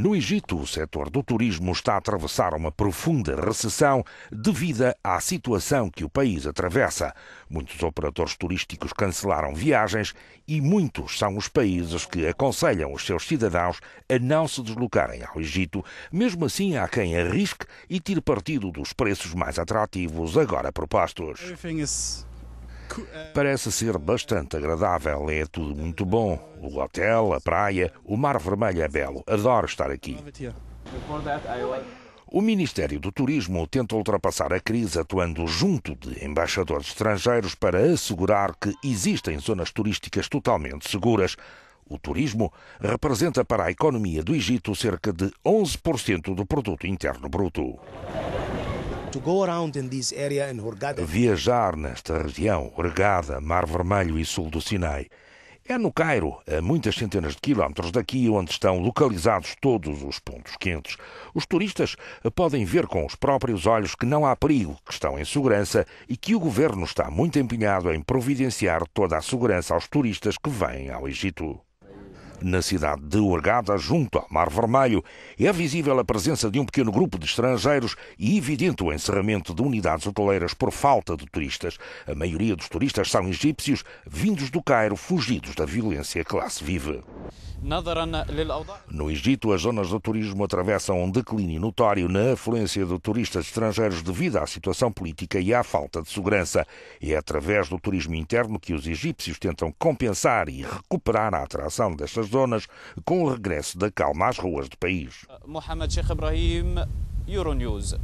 No Egito, o setor do turismo está a atravessar uma profunda recessão devido à situação que o país atravessa. Muitos operadores turísticos cancelaram viagens e muitos são os países que aconselham os seus cidadãos a não se deslocarem ao Egito. Mesmo assim, há quem arrisque e tire partido dos preços mais atrativos agora propostos. Parece ser bastante agradável, é tudo muito bom. O hotel, a praia, o Mar Vermelho é belo. Adoro estar aqui. O Ministério do Turismo tenta ultrapassar a crise atuando junto de embaixadores estrangeiros para assegurar que existem zonas turísticas totalmente seguras. O turismo representa para a economia do Egito cerca de 11% do produto interno bruto. Viajar nesta região, Hurghada, Mar Vermelho e sul do Sinai, é no Cairo, a muitas centenas de quilómetros daqui, onde estão localizados todos os pontos quentes. Os turistas podem ver com os próprios olhos que não há perigo, que estão em segurança e que o governo está muito empenhado em providenciar toda a segurança aos turistas que vêm ao Egito. Na cidade de Hurgada, junto ao Mar Vermelho, é visível a presença de um pequeno grupo de estrangeiros e evidente o encerramento de unidades hoteleiras por falta de turistas. A maioria dos turistas são egípcios, vindos do Cairo, fugidos da violência que lá se vive. No Egito, as zonas do turismo atravessam um declínio notório na afluência de turistas estrangeiros devido à situação política e à falta de segurança. É através do turismo interno que os egípcios tentam compensar e recuperar a atração destas zonas com o regresso da calma às ruas do país. Mohamed Sheikh Ibrahim, Euronews.